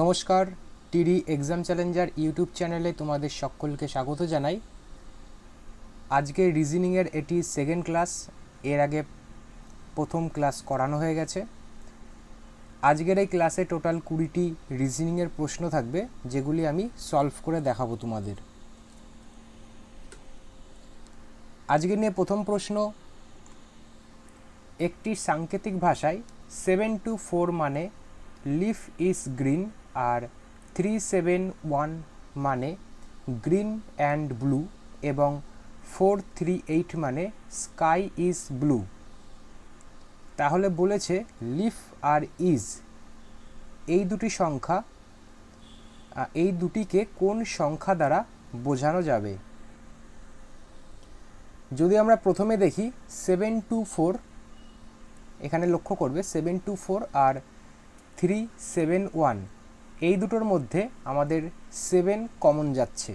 নমস্কার টিডি exam Challenger YouTube চ্যানেলে তোমাদের সকলকে স্বাগত জানাই আজকে রিজনিংয়ের এটি সেকেন্ড ক্লাস এর আগে প্রথম ক্লাস করানো হয়ে গেছে আজকের এই ক্লাসে টোটাল কুড়িটি রিজনিংয়ের প্রশ্ন থাকবে যেগুলি আমি সলভ করে দেখাবো তোমাদের আজকে নিয়ে প্রথম প্রশ্ন একটি সাংকেতিক ভাষায় সেভেন টু ফোর মানে লিফ ইজ গ্রিন আর থ্রি সেভেন ওয়ান মানে গ্রিন অ্যান্ড ব্লু এবং ফোর থ্রি এইট মানে স্কাই ইজ ব্লু তাহলে বলেছে লিফ আর ইজ এই দুটি সংখ্যা এই দুটিকে কোন সংখ্যা দ্বারা বোঝানো যাবে যদি আমরা প্রথমে দেখি সেভেন টু ফোর এখানে লক্ষ্য করবে সেভেন টু ফোর আর থ্রি সেভেন ওয়ান এই দুটোর মধ্যে আমাদের সেভেন কমন যাচ্ছে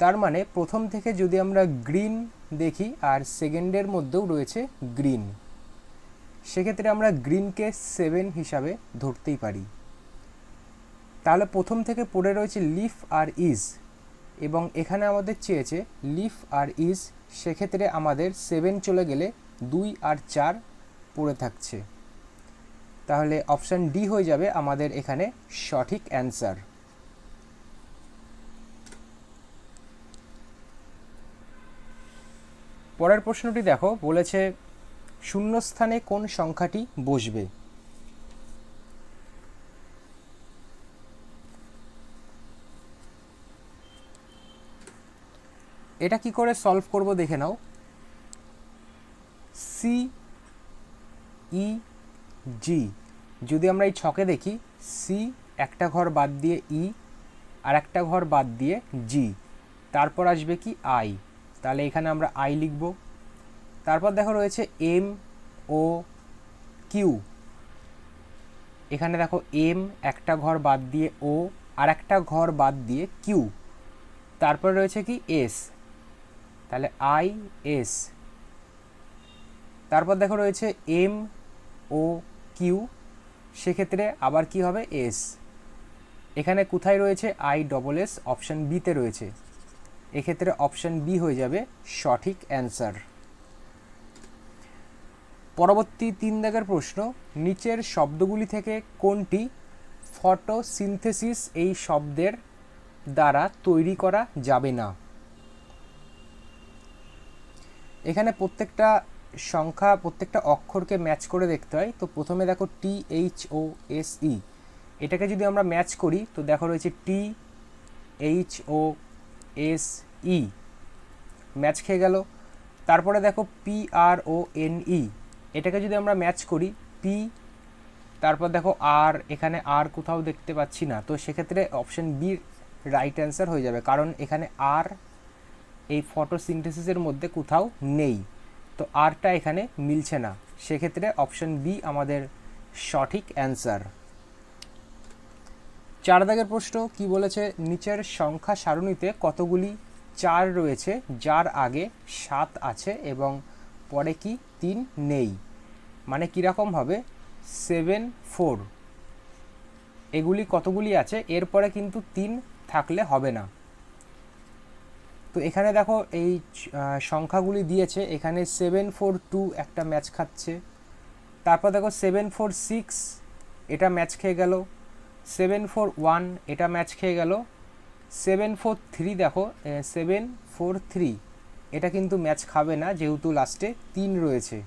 তার মানে প্রথম থেকে যদি আমরা গ্রিন দেখি আর সেকেন্ডের মধ্যেও রয়েছে গ্রিন সেক্ষেত্রে আমরা গ্রিনকে সেভেন হিসাবে ধরতেই পারি তাহলে প্রথম থেকে পড়ে রয়েছে লিফ আর ইজ এবং এখানে আমাদের চেয়েছে লিফ আর ইজ সেক্ষেত্রে আমাদের সেভেন চলে গেলে দুই আর চার পড়ে থাকছে তাহলে অপশান ডি হয়ে যাবে আমাদের এখানে সঠিক অ্যান্সার পরের প্রশ্নটি দেখো বলেছে শূন্যস্থানে কোন সংখ্যাটি বসবে এটা কি করে সলভ করব দেখে নাও সি ই জি যদি আমরা এই ছকে দেখি সি একটা ঘর বাদ দিয়ে ই e আর একটা ঘর বাদ দিয়ে জি তারপর আসবে কি আই তাহলে এখানে আমরা আই লিখব তারপর দেখো রয়েছে এম ও কিউ এখানে দেখো এম একটা ঘর বাদ দিয়ে ও আর একটা ঘর বাদ দিয়ে কিউ তারপর রয়েছে কি এস তাহলে আই এস তারপর দেখো রয়েছে এম ও কিউ সেক্ষেত্রে আবার কি হবে এস এখানে কোথায় রয়েছে আই ডবল এস অপশান বিতে রয়েছে এক্ষেত্রে অপশান বি হয়ে যাবে সঠিক অ্যান্সার পরবর্তী তিন দাগের প্রশ্ন নিচের শব্দগুলি থেকে কোনটি ফটোসিনথেসিস এই শব্দের দ্বারা তৈরি করা যাবে না এখানে প্রত্যেকটা সংখ্যা প্রত্যেকটা অক্ষরকে ম্যাচ করে দেখতে হয় তো প্রথমে দেখো টি এইচ ও এস ই এটাকে যদি আমরা ম্যাচ করি তো দেখো রয়েছে T H O S E match খেয়ে গেল তারপরে দেখো P R O N E এটাকে যদি আমরা ম্যাচ করি পি তারপর দেখো আর এখানে আর কোথাও দেখতে পাচ্ছি না তো সেক্ষেত্রে অপশান বি রাইট অ্যান্সার হয়ে যাবে কারণ এখানে আর এই ফটোসিনথেসিসের মধ্যে কোথাও নেই তো আরটা এখানে মিলছে না সেক্ষেত্রে অপশন বি আমাদের সঠিক অ্যান্সার চার দাগের প্রশ্ন কি বলেছে নিচের সংখ্যা সারণীতে কতগুলি চার রয়েছে যার আগে সাত আছে এবং পরে কি তিন নেই মানে কীরকম হবে সেভেন ফোর এগুলি কতগুলি আছে এরপরে কিন্তু তিন থাকলে হবে না তো এখানে দেখো এই সংখ্যাগুলি দিয়েছে এখানে সেভেন ফোর টু একটা ম্যাচ খাচ্ছে তারপর দেখো সেভেন ফোর সিক্স এটা ম্যাচ খেয়ে গেল সেভেন ফোর ওয়ান এটা ম্যাচ খেয়ে গেল সেভেন ফোর থ্রি দেখো সেভেন ফোর থ্রি এটা কিন্তু ম্যাচ খাবে না যেহেতু লাস্টে তিন রয়েছে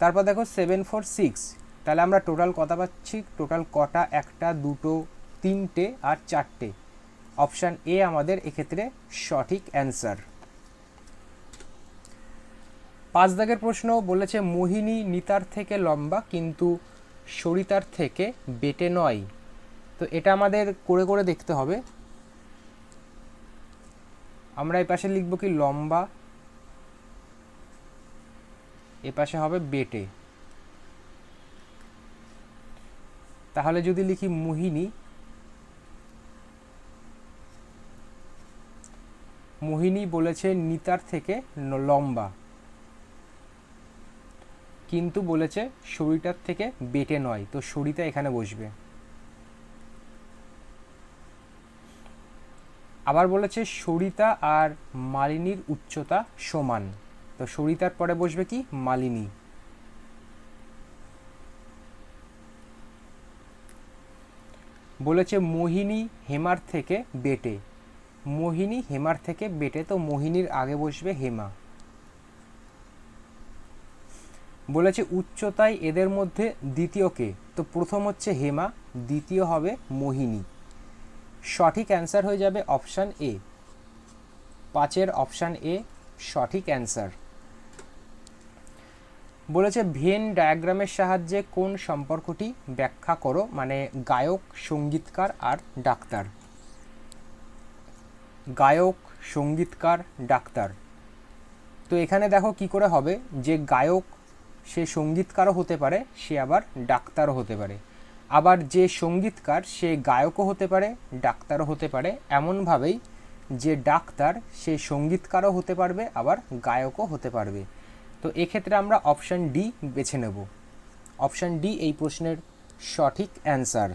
তারপর দেখো সেভেন ফোর সিক্স তাহলে আমরা টোটাল কথা পাচ্ছি টোটাল কটা একটা দুটো তিনটে আর চারটে অপশান এ আমাদের এক্ষেত্রে সঠিক অ্যান্সার পাঁচ দাগের প্রশ্ন বলেছে মোহিনী নিতার থেকে লম্বা কিন্তু সরিতার থেকে বেটে নয় তো এটা আমাদের করে করে দেখতে হবে আমরা এ পাশে লিখব কি লম্বা এ পাশে হবে বেটে তাহলে যদি লিখি মোহিনী মোহিনী বলেছে নিতার থেকে লম্বা কিন্তু বলেছে সরিটার থেকে বেটে নয় তো সরিতা এখানে বসবে আবার বলেছে সরিতা আর মালিনীর উচ্চতা সমান তো সরিতার পরে বসবে কি মালিনী বলেছে মোহিনী হেমার থেকে বেটে মোহিনী হেমার থেকে বেটে তো মোহিনীর আগে বসবে হেমা বলেছে উচ্চতায় এদের মধ্যে দ্বিতীয় কে তো প্রথম হচ্ছে হেমা দ্বিতীয় হবে মোহিনী সঠিক অ্যান্সার হয়ে যাবে অপশান এ পাঁচের অপশান এ সঠিক অ্যান্সার বলেছে ভেন ডায়াগ্রামের সাহায্যে কোন সম্পর্কটি ব্যাখ্যা করো মানে গায়ক সঙ্গীতকার আর ডাক্তার গায়ক সঙ্গীতকার ডাক্তার তো এখানে দেখো কি করে হবে যে গায়ক সে সঙ্গীতকারও হতে পারে সে আবার ডাক্তারও হতে পারে আবার যে সঙ্গীতকার সে গায়কও হতে পারে ডাক্তারও হতে পারে এমনভাবেই যে ডাক্তার সে সঙ্গীতকারও হতে পারবে আবার গায়কও হতে পারবে তো এক্ষেত্রে আমরা অপশান ডি বেছে নেব অপশান ডি এই প্রশ্নের সঠিক অ্যান্সার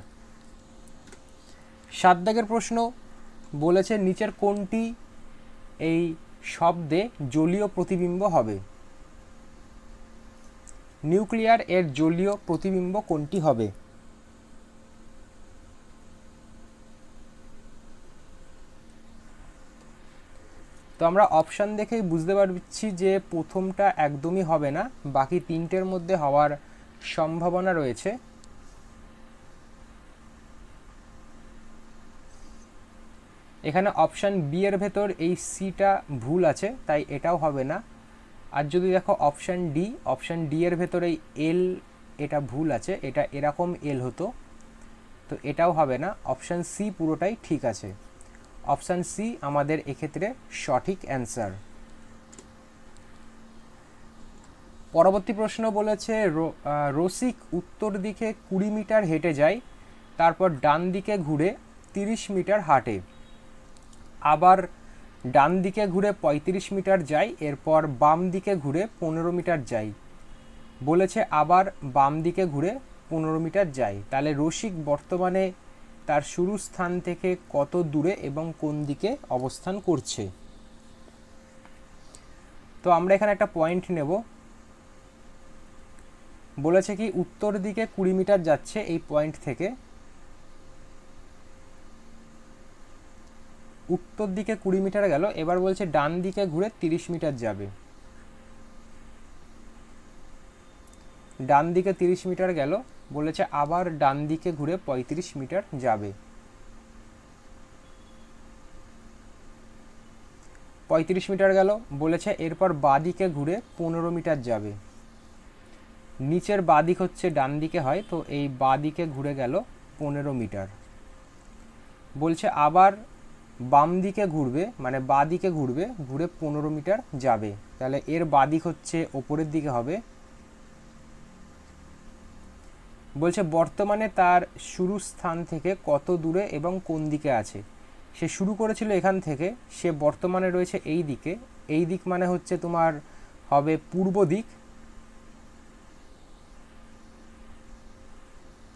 সাত দাগের প্রশ্ন বলেছে নিচের কোনটি এই শব্দে জলীয় প্রতিবিম্ব হবে নিউক্লিয়ার এর জলীয় প্রতিবিম্ব কোনটি হবে তো আমরা অপশান দেখেই বুঝতে পারছি যে প্রথমটা একদমই হবে না বাকি তিনটের মধ্যে হওয়ার সম্ভাবনা রয়েছে এখানে অপশান বি এর ভেতর এই সিটা ভুল আছে তাই এটাও হবে না আর যদি দেখো অপশান ডি অপশান ডি এর ভেতর এই এল এটা ভুল আছে এটা এরকম এল হতো তো এটাও হবে না অপশান সি পুরোটাই ঠিক আছে অপশান সি আমাদের এক্ষেত্রে সঠিক অ্যান্সার পরবর্তী প্রশ্ন বলেছে রসিক উত্তর দিকে কুড়ি মিটার হেঁটে যায় তারপর ডান দিকে ঘুরে তিরিশ মিটার হাঁটে আবার ডান দিকে ঘুরে ৩৫ মিটার যাই এরপর বাম দিকে ঘুরে পনেরো মিটার যাই বলেছে আবার বাম দিকে ঘুরে পনেরো মিটার যাই তাহলে রসিক বর্তমানে তার শুরু স্থান থেকে কত দূরে এবং কোন দিকে অবস্থান করছে তো আমরা এখানে একটা পয়েন্ট নেব বলেছে কি উত্তর দিকে কুড়ি মিটার যাচ্ছে এই পয়েন্ট থেকে উত্তর দিকে কুড়ি মিটার গেল এবার বলছে ডান দিকে ঘুরে তিরিশ মিটার যাবে ডান দিকে তিরিশ মিটার গেল বলেছে আবার ডান দিকে ঘুরে পঁয়ত্রিশ মিটার যাবে পঁয়ত্রিশ মিটার গেল বলেছে এরপর বাদিকে ঘুরে পনেরো মিটার যাবে নিচের বাদিক হচ্ছে ডান দিকে হয় তো এই বাদিকে ঘুরে গেল পনেরো মিটার বলছে আবার বাম দিকে ঘুরবে মানে বা দিকে ঘুরবে ঘুরে পনেরো মিটার যাবে তাহলে এর বা দিক হচ্ছে ওপরের দিকে হবে বলছে বর্তমানে তার শুরু স্থান থেকে কত দূরে এবং কোন দিকে আছে সে শুরু করেছিল এখান থেকে সে বর্তমানে রয়েছে এই দিকে এই দিক মানে হচ্ছে তোমার হবে পূর্ব দিক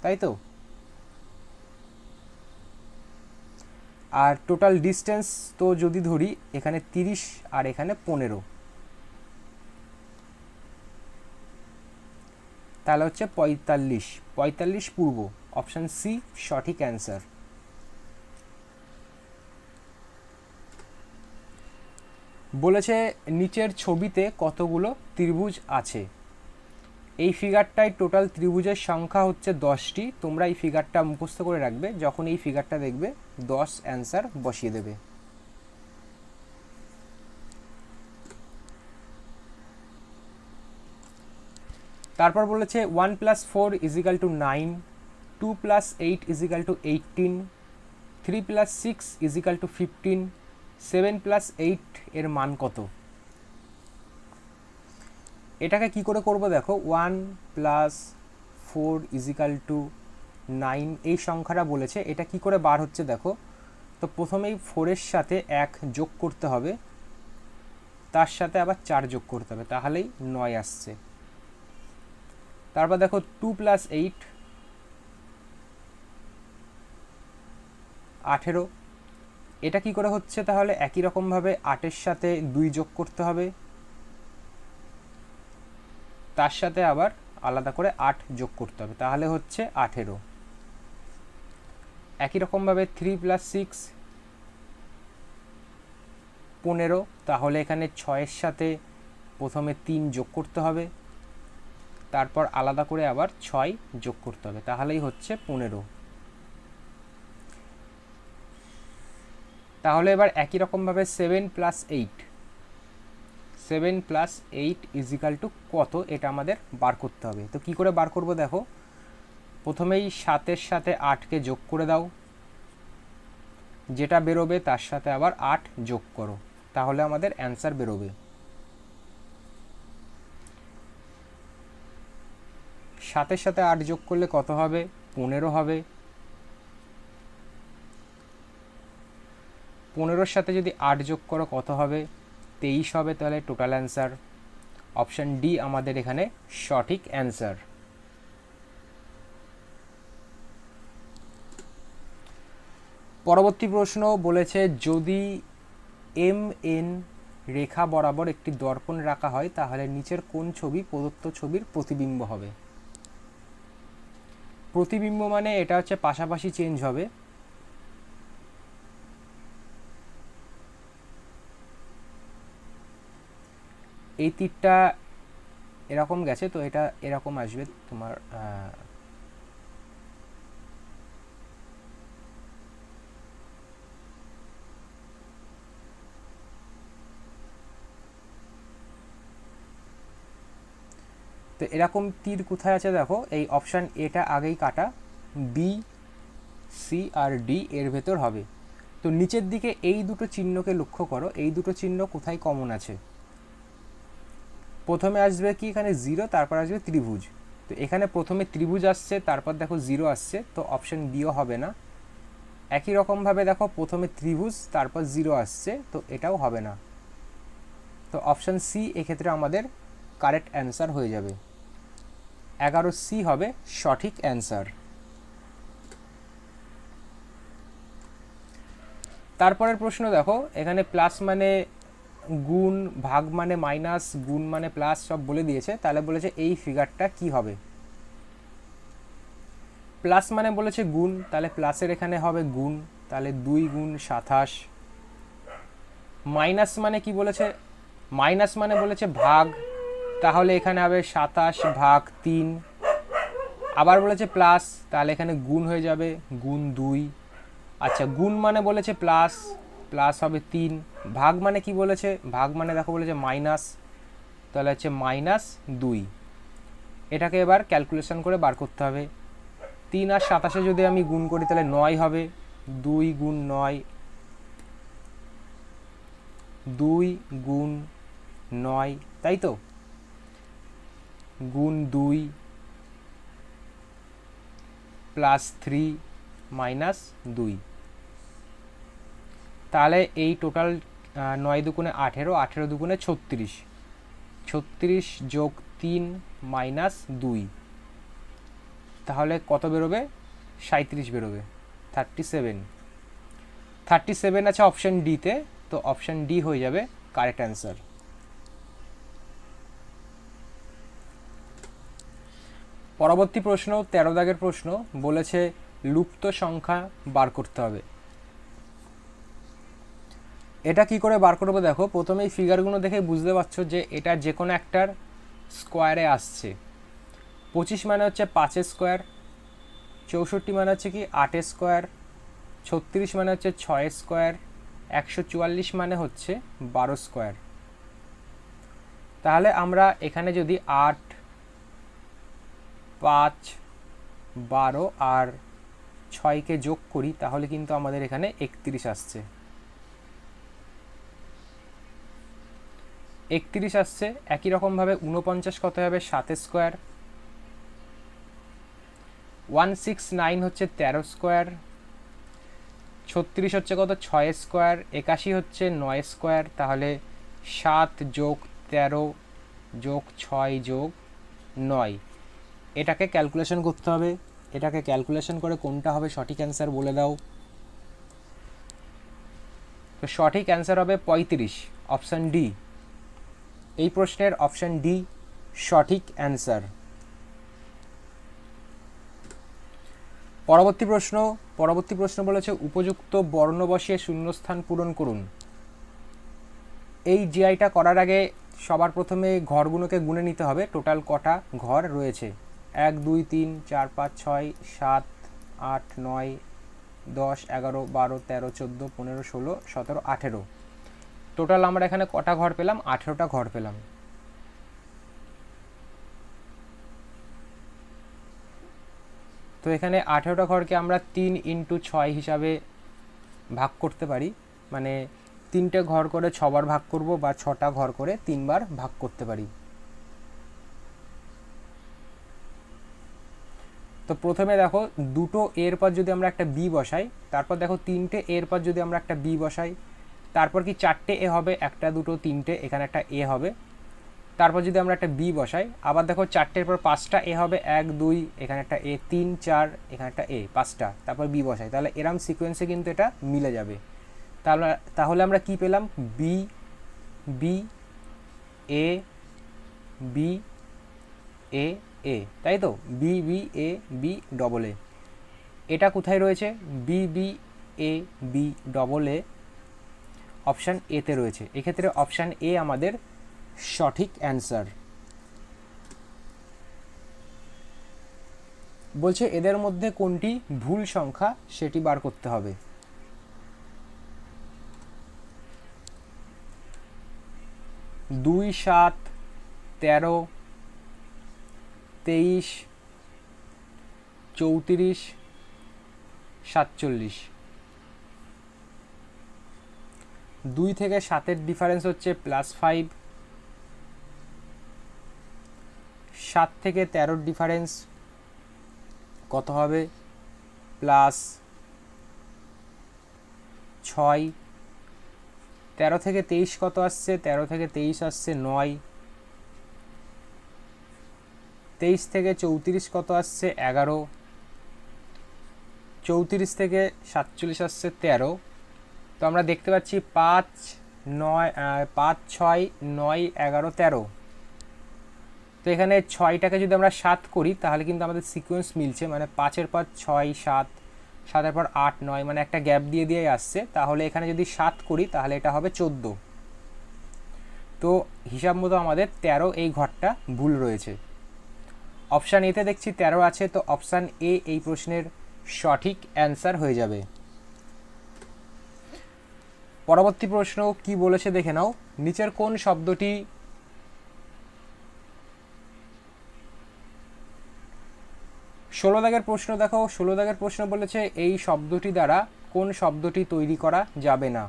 তাই তো আর টোটাল ডিস্টেন্স তো যদি ধরি এখানে তিরিশ আর এখানে পনেরো তাহলে হচ্ছে পঁয়তাল্লিশ পঁয়তাল্লিশ পূর্ব অপশান সি সঠিক অ্যান্সার বলেছে নিচের ছবিতে কতগুলো ত্রিভুজ আছে এই ফিগারটায় টোটাল ত্রিভুজের সংখ্যা হচ্ছে দশটি তোমরা এই ফিগারটা মুখস্থ করে রাখবে যখন এই ফিগারটা দেখবে দশ অ্যান্সার বসিয়ে দেবে তারপর বলেছে one plus four is equal to nine two plus eight is equal to eighteen three plus six is equal to fifteen seven plus eight এর মান কত এটাকে কি করে করব দেখো one plus four is equal to nine এই সংখ্যাটা বলেছে এটা কি করে বার হচ্ছে দেখো তো প্রথমেই ফোরের সাথে এক যোগ করতে হবে তার সাথে আবার চার যোগ করতে হবে তাহলেই নয় আসছে তারপর দেখো টু প্লাস এইট আঠেরো এটা কি করে হচ্ছে তাহলে একই রকমভাবে আটের সাথে দুই যোগ করতে হবে তার সাথে আবার আলাদা করে আট যোগ করতে হবে তাহলে হচ্ছে আঠেরো একই রকমভাবে থ্রি প্লাস সিক্স পনেরো তাহলে এখানে ছয়ের সাথে প্রথমে তিন যোগ করতে হবে তারপর আলাদা করে আবার ছয় যোগ করতে হবে তাহলেই হচ্ছে পনেরো তাহলে এবার একই রকমভাবে seven plus eight seven plus eight is equal to কত এটা আমাদের বার করতে হবে তো কি করে বার করব দেখো প্রথমেই সাতের সাথে আটকে যোগ করে দাও যেটা বেরোবে তার সাথে আবার আট যোগ করো তাহলে আমাদের অ্যান্সার বেরোবে সাতের সাথে আট যোগ করলে কত হবে পনেরো হবে পনেরোর সাথে যদি আট যোগ করো কত হবে তেইশ হবে তাহলে টোটাল অ্যান্সার অপশান ডি আমাদের এখানে সঠিক অ্যান্সার পরবর্তী প্রশ্ন বলেছে যদি এম এন রেখা বরাবর একটি দর্পণ রাখা হয় তাহলে নিচের কোন ছবি প্রদত্ত ছবির প্রতিবিম্ব হবে প্রতিবিম্ব মানে এটা হচ্ছে পাশাপাশি চেঞ্জ হবে এই তীরটা এরকম গেছে তো এটা এরকম আসবে তোমার তো এরকম তীর কোথায় আছে দেখো এই অপশান এটা আগেই কাটা বি সি আর ডি এর ভেতর হবে তো নিচের দিকে এই দুটো চিহ্নকে লক্ষ্য করো এই দুটো চিহ্ন কোথায় কমন আছে প্রথমে আসবে কি এখানে জিরো তারপর আসবে ত্রিভুজ তো এখানে প্রথমে ত্রিভুজ আসছে তারপর দেখো জিরো আসছে তো অপশান ডিও হবে না একই রকমভাবে দেখো প্রথমে ত্রিভুজ তারপর জিরো আসছে তো এটাও হবে না তো অপশান সি এক্ষেত্রে আমাদের কারেক্ট অ্যান্সার হয়ে যাবে এগারো সি হবে সঠিক অ্যান্সার তারপরের প্রশ্ন দেখো এখানে প্লাস মানে গুণ ভাগ মানে মাইনাস গুণ মানে প্লাস সব বলে দিয়েছে তাহলে বলেছে এই ফিগারটা কি হবে প্লাস মানে বলেছে গুণ তাহলে প্লাসের এখানে হবে গুণ তাহলে দুই গুণ সাতাশ মাইনাস মানে কি বলেছে মাইনাস মানে বলেছে ভাগ তাহলে এখানে হবে সাতাশ ভাগ তিন আবার বলেছে প্লাস তাহলে এখানে গুণ হয়ে যাবে গুণ দুই আচ্ছা গুণ মানে বলেছে প্লাস প্লাস হবে তিন ভাগ মানে কি বলেছে ভাগ মানে দেখো বলেছে মাইনাস তাহলে হচ্ছে মাইনাস দুই এটাকে এবার ক্যালকুলেশন করে বার করতে হবে তিন আর সাতাশে যদি আমি গুণ করি তাহলে নয় হবে দুই গুণ নয় দুই গুণ নয় তাই তো গুণ দুই প্লাস থ্রি মাইনাস দুই তাহলে এই টোটাল নয় দুগুণে আঠেরো আঠেরো দুগুণে ছত্রিশ ছত্রিশ যোগ তিন মাইনাস দুই তাহলে কত বেরোবে সাঁত্রিশ বেরোবে থার্টি সেভেন থার্টি সেভেন আছে অপশান ডিতে তো অপশান ডি হয়ে যাবে কারেক্ট অ্যান্সার পরবর্তী প্রশ্ন তেরো দাগের প্রশ্ন বলেছে লুপ্ত সংখ্যা বার করতে হবে এটা কি করে বার করবো দেখো প্রথমে এই ফিগারগুলো দেখে বুঝতে পারছো যে এটা যে কোনো একটার স্কোয়ারে আসছে পঁচিশ মানে হচ্ছে পাঁচের স্কোয়ার চৌষট্টি মানে হচ্ছে কি আটের স্কোয়ার ছত্রিশ মানে হচ্ছে ছয় স্কোয়ার একশো চুয়াল্লিশ মানে হচ্ছে বারো স্কোয়ার তাহলে আমরা এখানে যদি আট পাঁচ বারো আর ছয়কে যোগ করি তাহলে কিন্তু আমাদের এখানে একত্রিশ আসছে একত্রিশ আসছে একই রকমভাবে উনপঞ্চাশ কত হবে সাতে স্কোয়ার ওয়ান সিক্স নাইন হচ্ছে তেরো স্কোয়ার ছত্রিশ হচ্ছে কত ছয় স্কোয়ার একাশি হচ্ছে নয় স্কোয়ার তাহলে সাত যোগ তেরো যোগ ছয় যোগ নয় এটাকে ক্যালকুলেশন করতে হবে এটাকে ক্যালকুলেশন করে কোনটা হবে সঠিক অ্যান্সার বলে দাও তো সঠিক অ্যান্সার হবে পঁয়ত্রিশ অপশান ডি এই প্রশ্নের অপশান ডি সঠিক অ্যান্সার পরবর্তী প্রশ্ন পরবর্তী প্রশ্ন বলেছে উপযুক্ত বর্ণ বসিয়ে শূন্যস্থান পূরণ করুন এই জিআইটা করার আগে সবার প্রথমে ঘরগুলোকে গুনে নিতে হবে টোটাল কটা ঘর রয়েছে এক দুই তিন চার পাঁচ ছয় সাত আট নয় দশ এগারো বারো তেরো চোদ্দো পনেরো ষোলো সতেরো আঠেরো টোটাল আমরা এখানে কটা ঘর পেলাম আঠেরোটা ঘর পেলাম তো এখানে আঠেরোটা ঘরকে আমরা তিন ইন্টু ছয় হিসাবে ভাগ করতে পারি মানে তিনটে ঘর করে ছবার ভাগ করব বা ছটা ঘর করে তিনবার ভাগ করতে পারি তো প্রথমে দেখো দুটো এর পর যদি আমরা একটা বি বসাই তারপর দেখো তিনটে এর পর যদি আমরা একটা বি বসাই তারপর কি চারটে এ হবে একটা দুটো তিনটে এখানে একটা এ হবে তারপর যদি আমরা একটা বি বসাই আবার দেখো চারটের পর পাঁচটা এ হবে এক দুই এখানে একটা এ তিন চার এখানে একটা এ পাঁচটা তারপর বি বসাই তাহলে এরম সিকোয়েন্সে কিন্তু এটা মিলে যাবে তাহলে তাহলে আমরা কি পেলাম B B A B A A তাই তো B B A B double A এটা কোথায় রয়েছে B B A B double A option এতে রয়েছে এক্ষেত্রে অপশান এ আমাদের সঠিক অ্যান্সার বলছে এদের মধ্যে কোনটি ভুল সংখ্যা সেটি বার করতে হবে দুই সাত তেরো তেইশ চৌত্রিশ সাতচল্লিশ দুই থেকে সাতের ডিফারেন্স হচ্ছে প্লাস ফাইভ সাত থেকে তেরোর ডিফারেন্স কত হবে প্লাস ছয় তেরো থেকে তেইশ কত আসছে তেরো থেকে তেইশ আসছে নয় তেইশ থেকে চৌত্রিশ কত আসছে এগারো চৌত্রিশ থেকে সাতচল্লিশ আসছে তেরো তো আমরা দেখতে পাচ্ছি পাঁচ নয় পাঁচ ছয় নয় এগারো তেরো তো এখানে ছয়টাকে যদি আমরা সাত করি তাহলে কিন্তু আমাদের সিকোয়েন্স মিলছে মানে পাঁচের পর ছয় সাত সাতের পর আট নয় মানে একটা গ্যাপ দিয়ে দিয়ে আসছে তাহলে এখানে যদি সাত করি তাহলে এটা হবে চোদ্দো তো হিসাব মতো আমাদের ১৩ এই ঘরটা ভুল রয়েছে অপশান এতে দেখছি ১৩ আছে তো অপশান এ এই প্রশ্নের সঠিক অ্যান্সার হয়ে যাবে পরবর্তী প্রশ্ন কি বলেছে দেখে নাও নিচের কোন শব্দটি ষোলো দাগের প্রশ্ন দেখো ষোলো দাগের প্রশ্ন বলেছে এই শব্দটি দ্বারা কোন শব্দটি তৈরি করা যাবে না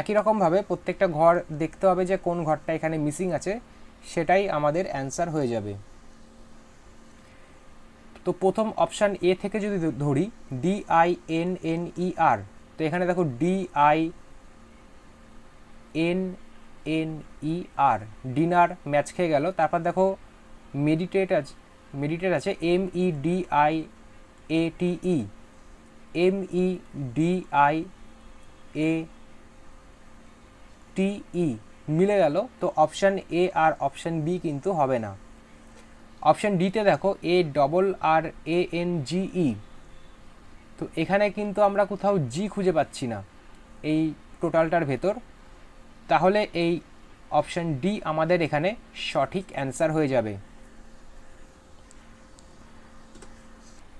একই রকমভাবে প্রত্যেকটা ঘর দেখতে হবে যে কোন ঘরটা এখানে মিসিং আছে সেটাই আমাদের অ্যান্সার হয়ে যাবে তো প্রথম অপশান এ থেকে যদি ধরি D I N N E R তো এখানে দেখো D I N N E R dinner match খেয়ে গেল তারপর দেখো মেডিটেট আছে মেডিটেট আছে M E D I A T E M E D I A T E মিলে গেল তো অপশান এ আর অপশান বি কিন্তু হবে না অপশান ডিতে দেখো এ double R A N G ই তো এখানে কিন্তু আমরা কোথাও জি খুঁজে পাচ্ছি না এই টোটালটার ভেতর তাহলে এই অপশান ডি আমাদের এখানে সঠিক অ্যান্সার হয়ে যাবে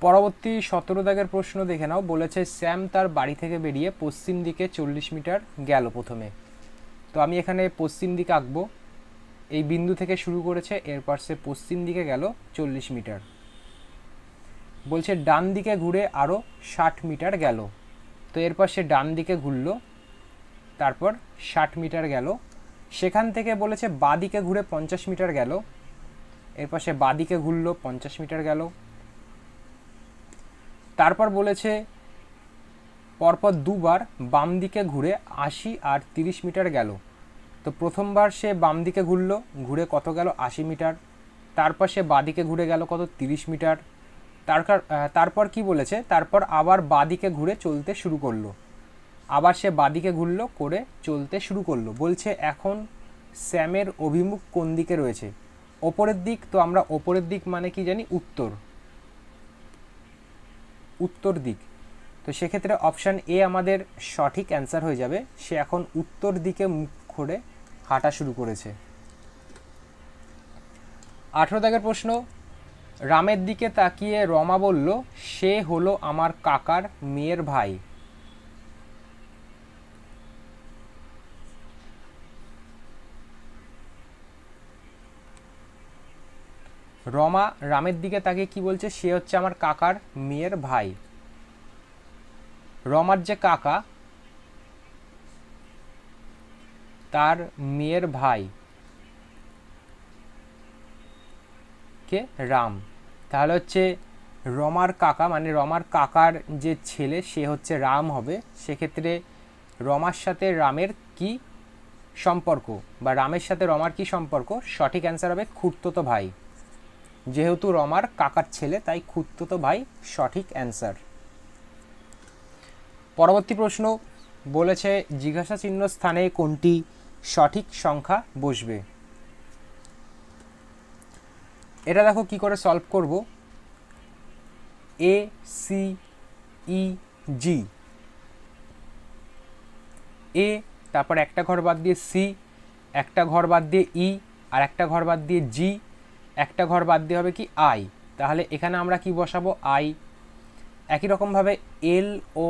পরবর্তী সতেরো দাগের প্রশ্ন দেখে নাও বলেছে স্যাম তার বাড়ি থেকে বেরিয়ে পশ্চিম দিকে চল্লিশ মিটার গেল প্রথমে তো আমি এখানে পশ্চিম দিকে আঁকবো এই বিন্দু থেকে শুরু করেছে এরপর সে পশ্চিম দিকে গেল চল্লিশ মিটার বলছে ডান দিকে ঘুরে আরও ষাট মিটার গেল তো এরপর সে ডান দিকে ঘুরল তারপর ষাট মিটার গেল সেখান থেকে বলেছে বাদিকে ঘুরে পঞ্চাশ মিটার গেল এরপর সে বাদিকে ঘুরল পঞ্চাশ মিটার গেল তারপর বলেছে পরপর দুবার বাম দিকে ঘুরে আশি আর তিরিশ মিটার গেল তো প্রথমবার সে বাম দিকে ঘুরল ঘুরে কত গেল আশি মিটার তারপর সে বাদিকে ঘুরে গেল কত তিরিশ মিটার তারপর কি বলেছে তারপর আবার বাদিকে ঘুরে চলতে শুরু করলো আবার সে বাদিকে ঘুরল করে চলতে শুরু করলো বলছে এখন স্যামের অভিমুখ কোন দিকে রয়েছে ওপরের দিক তো আমরা ওপরের দিক মানে কি জানি উত্তর উত্তর দিক তো সেক্ষেত্রে অপশান এ আমাদের সঠিক অ্যান্সার হয়ে যাবে সে এখন উত্তর দিকে মুখ করে হাঁটা শুরু করেছে আঠেরো দাগের প্রশ্ন রামের দিকে তাকিয়ে রমা বলল সে হলো আমার কাকার মেয়ের ভাই রমা রামের দিকে তাকিয়ে কি বলছে সে হচ্ছে আমার কাকার মেয়ের ভাই রমার যে কাকা তার মেয়ের ভাই কে রাম তাহলে হচ্ছে রমার কাকা মানে রমার কাকার যে ছেলে সে হচ্ছে রাম হবে সেক্ষেত্রে রমার সাথে রামের কি সম্পর্ক বা রামের সাথে রমার কি সম্পর্ক সঠিক অ্যান্সার হবে খুর্তত ভাই যেহেতু রমার কাকার ছেলে তাই খুর্তত ভাই সঠিক অ্যান্সার পরবর্তী প্রশ্ন বলেছে জিজ্ঞাসা চিহ্ন স্থানে কোনটি সঠিক সংখ্যা বসবে এটা দেখো কি করে সলভ করব এ সি ই জি এ তারপর একটা ঘর বাদ দিয়ে সি একটা ঘর বাদ দিয়ে ই e, আর একটা ঘর বাদ দিয়ে জি একটা ঘর বাদ দিয়ে হবে কি আই তাহলে এখানে আমরা কি বসাবো আই একই রকমভাবে এল ও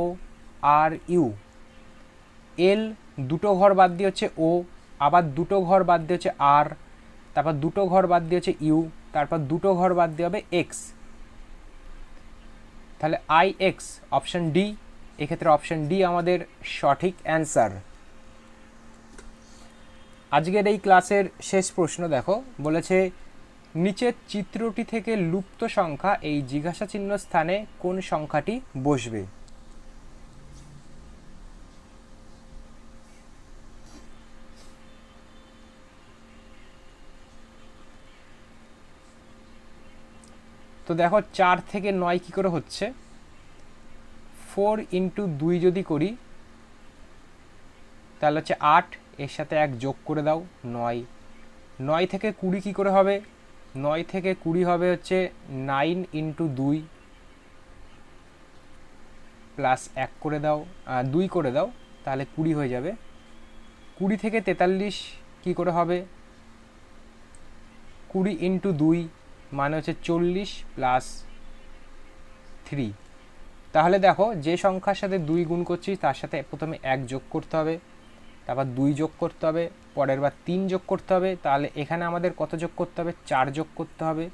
আর ইউ এল দুটো ঘর বাদ দিয়ে হচ্ছে ও আবার দুটো ঘর বাদ দিয়ে হচ্ছে আর তারপর দুটো ঘর বাদ দিয়ে হচ্ছে ইউ তারপর দুটো ঘর বাদ দিয়ে হবে এক্স তাহলে আই এক্স অপশান ডি এক্ষেত্রে অপশান ডি আমাদের সঠিক অ্যান্সার আজকের এই ক্লাসের শেষ প্রশ্ন দেখো বলেছে নিচের চিত্রটি থেকে লুপ্ত সংখ্যা এই জিজ্ঞাসা চিহ্ন স্থানে কোন সংখ্যাটি বসবে তো দেখো চার থেকে নয় কী করে হচ্ছে ফোর ইন্টু দুই যদি করি তাহলে হচ্ছে আট এর সাথে এক যোগ করে দাও নয় নয় থেকে কুড়ি কী করে হবে নয় থেকে কুড়ি হবে হচ্ছে নাইন ইন্টু দুই প্লাস এক করে দাও দুই করে দাও তাহলে কুড়ি হয়ে যাবে কুড়ি থেকে তেতাল্লিশ কী করে হবে কুড়ি ইন্টু দুই মানে হচ্ছে চল্লিশ প্লাস থ্রি তাহলে দেখো যে সংখ্যার সাথে দুই গুণ করছি তার সাথে প্রথমে এক যোগ করতে হবে তারপর দুই যোগ করতে হবে পরের বার তিন যোগ করতে হবে তাহলে এখানে আমাদের কত যোগ করতে হবে চার যোগ করতে হবে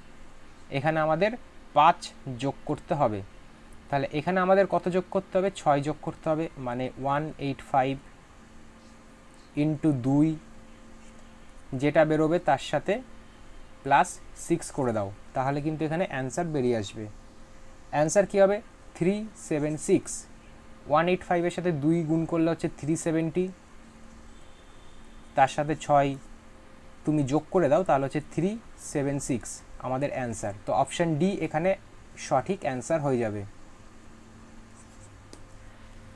এখানে আমাদের পাঁচ যোগ করতে হবে তাহলে এখানে আমাদের কত যোগ করতে হবে ছয় যোগ করতে হবে মানে ওয়ান এইট ফাইভ ইন্টু দুই যেটা বেরোবে তার সাথে প্লাস সিক্স করে দাও তাহলে কিন্তু এখানে অ্যান্সার বেরিয়ে আসবে অ্যান্সার কী হবে three seven six one eight ফাইভের সাথে দুই গুণ করলে হচ্ছে থ্রি সেভেন্টি তার সাথে ছয় তুমি যোগ করে দাও তাহলে হচ্ছে থ্রি সেভেন সিক্স আমাদের অ্যান্সার তো অপশান ডি এখানে সঠিক অ্যান্সার হয়ে যাবে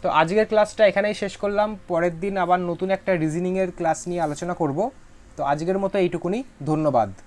তো আজকের ক্লাসটা এখানেই শেষ করলাম পরের দিন আবার নতুন একটা রিজনিংয়ের ক্লাস নিয়ে আলোচনা করব তো আজকের মতো এইটুকুনি ধন্যবাদ